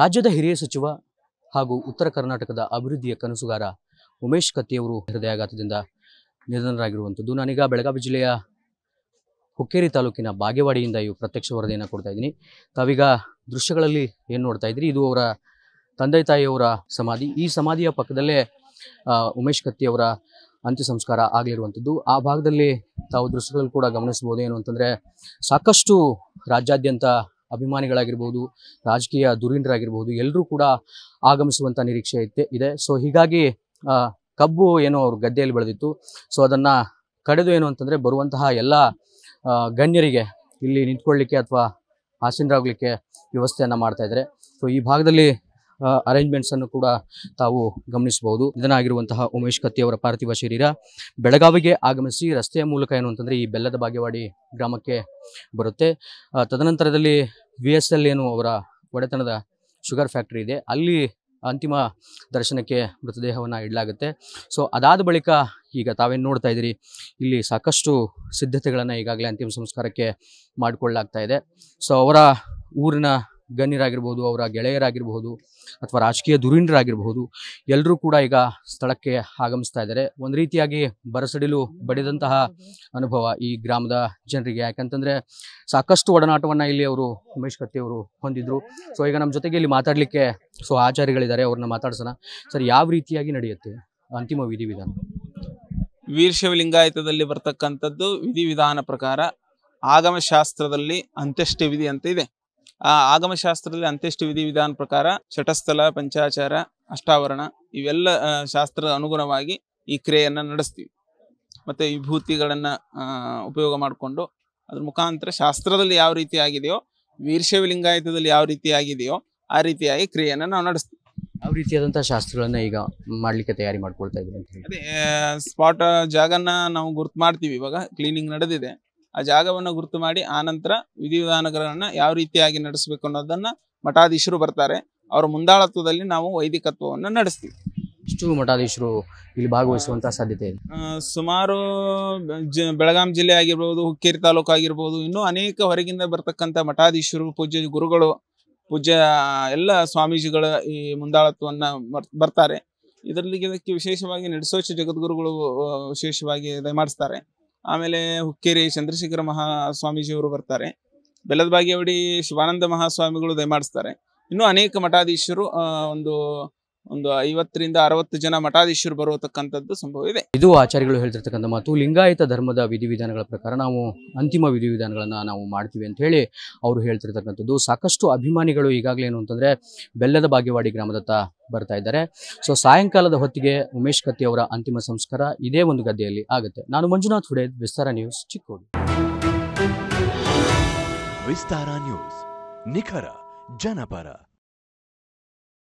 ರಾಜ್ಯದ ಹಿರಿಯ ಸಚಿವ ಹಾಗೂ ಉತ್ತರ ಕರ್ನಾಟಕದ ಅಭಿವೃದ್ಧಿಯ ಕನಸುಗಾರ ಉಮೇಶ್ ಕತ್ತಿಯವರು ಹೃದಯಾಘಾತದಿಂದ ನಿಧನರಾಗಿರುವಂಥದ್ದು ನಾನೀಗ ಬೆಳಗಾವಿ ಜಿಲ್ಲೆಯ ಹುಕ್ಕೇರಿ ತಾಲೂಕಿನ ಬಾಗೇವಾಡಿಯಿಂದ ಇವು ಪ್ರತ್ಯಕ್ಷ ವರದಿಯನ್ನು ಕೊಡ್ತಾ ಇದ್ದೀನಿ ತಾವೀಗ ದೃಶ್ಯಗಳಲ್ಲಿ ಏನು ನೋಡ್ತಾ ಇದ್ರಿ ಇದು ಅವರ ತಂದೆ ತಾಯಿಯವರ ಸಮಾಧಿ ಈ ಸಮಾಧಿಯ ಪಕ್ಕದಲ್ಲೇ ಉಮೇಶ್ ಕತ್ತಿಯವರ ಅಂತ್ಯ ಸಂಸ್ಕಾರ ಆಗಲಿರುವಂಥದ್ದು ಆ ಭಾಗದಲ್ಲಿ ತಾವು ದೃಶ್ಯಗಳಲ್ಲಿ ಕೂಡ ಗಮನಿಸಬಹುದು ಏನು ಅಂತಂದರೆ ಸಾಕಷ್ಟು ರಾಜ್ಯಾದ್ಯಂತ ಅಭಿಮಾನಿಗಳಾಗಿರ್ಬೋದು ರಾಜಕೀಯ ಧುರೀಣರಾಗಿರ್ಬೋದು ಎಲ್ಲರೂ ಕೂಡ ಆಗಮಿಸುವಂಥ ನಿರೀಕ್ಷೆ ಇತ್ತೆ ಇದೆ ಸೊ ಹೀಗಾಗಿ ಕಬ್ಬು ಏನೋ ಅವ್ರ ಗದ್ದೆಯಲ್ಲಿ ಬೆಳೆದಿತ್ತು ಸೊ ಅದನ್ನು ಕಡಿದು ಏನು ಅಂತಂದರೆ ಬರುವಂತಹ ಎಲ್ಲ ಗಣ್ಯರಿಗೆ ಇಲ್ಲಿ ನಿಂತ್ಕೊಳ್ಳಿಕ್ಕೆ ಅಥವಾ ಆಸೀನರಾಗಲಿಕ್ಕೆ ವ್ಯವಸ್ಥೆಯನ್ನು ಮಾಡ್ತಾಯಿದ್ದಾರೆ ಸೊ ಈ ಭಾಗದಲ್ಲಿ ಅರೇಂಜ್ಮೆಂಟ್ಸನ್ನು ಕೂಡ ತಾವು ಗಮನಿಸಬಹುದು ಇದನ್ನಾಗಿರುವಂತಹ ಉಮೇಶ್ ಕತ್ತಿ ಅವರ ಪಾರ್ಥಿವ ಶರೀರ ಬೆಳಗಾವಿಗೆ ಆಗಮಿಸಿ ರಸ್ತೆಯ ಮೂಲಕ ಏನು ಅಂತಂದರೆ ಈ ಬೆಲ್ಲದ ಬಾಗೇವಾಡಿ ಗ್ರಾಮಕ್ಕೆ ಬರುತ್ತೆ ತದನಂತರದಲ್ಲಿ ವಿ ಎಸ್ ಎಲ್ ಏನು ಅವರ ಒಡೆತನದ ಶುಗರ್ ಫ್ಯಾಕ್ಟ್ರಿ ಇದೆ ಅಲ್ಲಿ ಅಂತಿಮ ದರ್ಶನಕ್ಕೆ ಮೃತದೇಹವನ್ನು ಇಡಲಾಗುತ್ತೆ ಸೊ ಅದಾದ ಬಳಿಕ ಈಗ ತಾವೇನು ನೋಡ್ತಾ ಇದ್ದೀರಿ ಇಲ್ಲಿ ಸಾಕಷ್ಟು ಸಿದ್ಧತೆಗಳನ್ನು ಈಗಾಗಲೇ ಅಂತಿಮ ಸಂಸ್ಕಾರಕ್ಕೆ ಮಾಡಿಕೊಳ್ಳಲಾಗ್ತಾ ಇದೆ ಸೊ ಅವರ ಊರಿನ ಗಣ್ಯರಾಗಿರ್ಬೋದು ಅವರ ಗೆಳೆಯರಾಗಿರ್ಬೋದು ಅಥವಾ ರಾಜಕೀಯ ಧುರೀಣರಾಗಿರ್ಬೋದು ಎಲ್ಲರೂ ಕೂಡ ಈಗ ಸ್ಥಳಕ್ಕೆ ಆಗಮಿಸ್ತಾ ಇದ್ದಾರೆ ಒಂದು ರೀತಿಯಾಗಿ ಬರಸಡಿಲು ಬಡಿದಂತಹ ಅನುಭವ ಈ ಗ್ರಾಮದ ಜನರಿಗೆ ಯಾಕಂತಂದರೆ ಸಾಕಷ್ಟು ಒಡನಾಟವನ್ನು ಇಲ್ಲಿ ಅವರು ಉಮೇಶ್ ಕತ್ತಿ ಅವರು ಹೊಂದಿದ್ರು ಸೊ ಈಗ ನಮ್ಮ ಜೊತೆಗೆ ಇಲ್ಲಿ ಮಾತಾಡಲಿಕ್ಕೆ ಸೊ ಆಚಾರ್ಯಗಳಿದ್ದಾರೆ ಅವ್ರನ್ನ ಮಾತಾಡ್ಸೋಣ ಸರ್ ಯಾವ ರೀತಿಯಾಗಿ ನಡೆಯುತ್ತೆ ಅಂತಿಮ ವಿಧಿವಿಧಾನ ವೀರಶಿವಲಿಂಗಾಯತದಲ್ಲಿ ಶಿವಲಿಂಗಾಯತದಲ್ಲಿ ಬರ್ತಕ್ಕಂಥದ್ದು ವಿಧಿವಿಧಾನ ಪ್ರಕಾರ ಆಗಮಶಾಸ್ತ್ರದಲ್ಲಿ ಅಂತ್ಯಷ್ಟು ವಿಧಿ ಅಂತ ಇದೆ ಆ ಆಗಮಶಾಸ್ತ್ರದಲ್ಲಿ ಅಂತ್ಯಷ್ಟ ವಿಧಿ ವಿಧಾನ ಪ್ರಕಾರ ಷಟಸ್ಥಲ ಪಂಚಾಚಾರ ಅಷ್ಟಾವರಣ ಇವೆಲ್ಲ ಶಾಸ್ತ್ರದ ಅನುಗುಣವಾಗಿ ಈ ಕ್ರಿಯೆಯನ್ನು ನಡೆಸ್ತೀವಿ ಮತ್ತೆ ವಿಭೂತಿಗಳನ್ನ ಉಪಯೋಗ ಮಾಡಿಕೊಂಡು ಅದ್ರ ಮುಖಾಂತರ ಶಾಸ್ತ್ರದಲ್ಲಿ ಯಾವ ರೀತಿ ಆಗಿದೆಯೋ ವೀರಶೈವ ಲಿಂಗಾಯತದಲ್ಲಿ ಯಾವ ರೀತಿ ಆಗಿದೆಯೋ ಆ ರೀತಿಯಾಗಿ ಕ್ರಿಯೆಯನ್ನು ನಾವು ನಡೆಸ್ತೀವಿ ಯಾವ ರೀತಿಯಾದಂಥ ಶಾಸ್ತ್ರಗಳನ್ನ ಈಗ ಮಾಡ್ಲಿಕ್ಕೆ ತಯಾರಿ ಮಾಡ್ಕೊಳ್ತಾ ಇದ್ದೀವಿ ಅದೇ ಸ್ಪಾಟ್ ಜಾಗನ ನಾವು ಗುರ್ತು ಮಾಡ್ತೀವಿ ಇವಾಗ ಕ್ಲೀನಿಂಗ್ ನಡೆದಿದೆ ಆ ಜಾಗವನ್ನು ಗುರುತು ಮಾಡಿ ಆನಂತರ ವಿಧಿವಿಧಾನಗಳನ್ನು ಯಾವ ರೀತಿಯಾಗಿ ನಡೆಸಬೇಕು ಅನ್ನೋದನ್ನ ಮಠಾಧೀಶರು ಬರ್ತಾರೆ ಅವರ ಮುಂದಾಳತ್ವದಲ್ಲಿ ನಾವು ವೈದಿಕತ್ವವನ್ನು ನಡೆಸ್ತೀವಿ ಇಷ್ಟು ಮಠಾಧೀಶರು ಇಲ್ಲಿ ಭಾಗವಹಿಸುವಂತಹ ಸಾಧ್ಯತೆ ಇದೆ ಸುಮಾರು ಬೆಳಗಾಂ ಜಿಲ್ಲೆ ಆಗಿರ್ಬೋದು ಹುಕ್ಕೇರಿ ತಾಲೂಕು ಆಗಿರ್ಬೋದು ಇನ್ನೂ ಅನೇಕ ಹೊರಗಿಂದ ಬರ್ತಕ್ಕಂಥ ಮಠಾಧೀಶರು ಪೂಜ್ಯ ಗುರುಗಳು ಪೂಜ್ಯ ಎಲ್ಲ ಸ್ವಾಮೀಜಿಗಳ ಈ ಮುಂದಾಳತ್ವವನ್ನ ಬರ್ತಾರೆ ಇದರಲ್ಲಿ ಇದಕ್ಕೆ ವಿಶೇಷವಾಗಿ ನಡೆಸೋಚ ಜಗದ್ಗುರುಗಳು ವಿಶೇಷವಾಗಿ ದಯಮಾಡಿಸ್ತಾರೆ ಆಮೇಲೆ ಹುಕ್ಕೇರಿ ಚಂದ್ರಶೇಖರ ಮಹಾ ಸ್ವಾಮೀಜಿಯವರು ಬರ್ತಾರೆ ಬೆಲ್ಲದ ಬಾಗೇವಾಡಿ ಶಿವಾನಂದ ಮಹಾಸ್ವಾಮಿಗಳು ದಯಮಾಡಿಸ್ತಾರೆ ಇನ್ನೂ ಅನೇಕ ಮಠಾಧೀಶರು ಒಂದು ಒಂದು ಐವತ್ತರಿಂದ ಅರವತ್ತು ಜನ ಮಠಾಧೀಶರು ಬರುವತಕ್ಕಂಥದ್ದು ಸಂಭವ ಇದೆ ಇದು ಆಚಾರ್ಯಗಳು ಹೇಳ್ತಿರ್ತಕ್ಕಂಥ ಮಾತು ಲಿಂಗಾಯತ ಧರ್ಮದ ವಿಧಿವಿಧಾನಗಳ ಪ್ರಕಾರ ನಾವು ಅಂತಿಮ ವಿಧಿವಿಧಾನಗಳನ್ನು ನಾವು ಮಾಡ್ತೀವಿ ಅಂತ ಹೇಳಿ ಅವರು ಹೇಳ್ತಿರ್ತಕ್ಕಂಥದ್ದು ಸಾಕಷ್ಟು ಅಭಿಮಾನಿಗಳು ಈಗಾಗಲೇ ಏನು ಅಂತಂದರೆ ಬೆಲ್ಲದ ಬಾಗೇವಾಡಿ ಗ್ರಾಮದತ್ತ ಬರ್ತಾ ಇದ್ದಾರೆ ಸೊ ಸಾಯಂಕಾಲದ ಹೊತ್ತಿಗೆ ಉಮೇಶ್ ಕತ್ತಿ ಅವರ ಅಂತಿಮ ಸಂಸ್ಕಾರ ಇದೇ ಒಂದು ಗದ್ದೆಯಲ್ಲಿ ಆಗುತ್ತೆ ನಾನು ಮಂಜುನಾಥ್ ಹುಡೇದ್ ವಿಸ್ತಾರ ನ್ಯೂಸ್ ಚಿಕ್ಕೋಡಿ ವಿಸ್ತಾರ ನ್ಯೂಸ್ ನಿಖರ ಜನಪರ